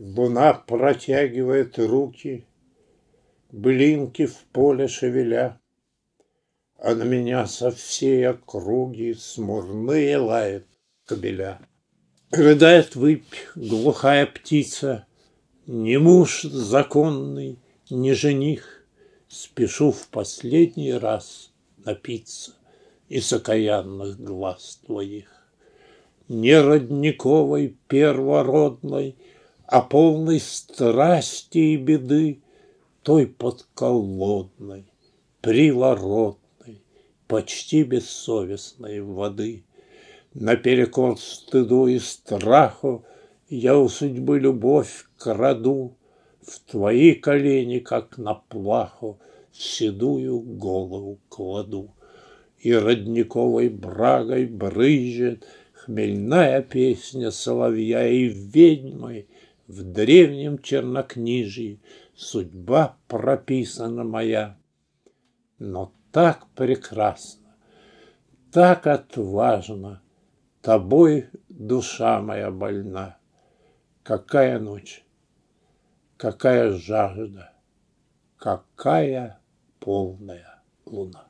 Луна протягивает руки, Блинки в поле шевеля, А на меня со всей округи Смурные лает кобеля. Рыдает выпь глухая птица, Не муж законный, не жених, Спешу в последний раз напиться Из окаянных глаз твоих. Не родниковой первородной — о а полной страсти и беды той подколодной, приворотной, почти бессовестной воды. Наперекор стыду и страху я у судьбы любовь краду, В твои колени, как на плаху, седую голову кладу. И родниковой брагой брызжет хмельная песня соловья и ведьмы в древнем чернокнижии судьба прописана моя. Но так прекрасно, так отважно, тобой душа моя больна. Какая ночь, какая жажда, какая полная луна.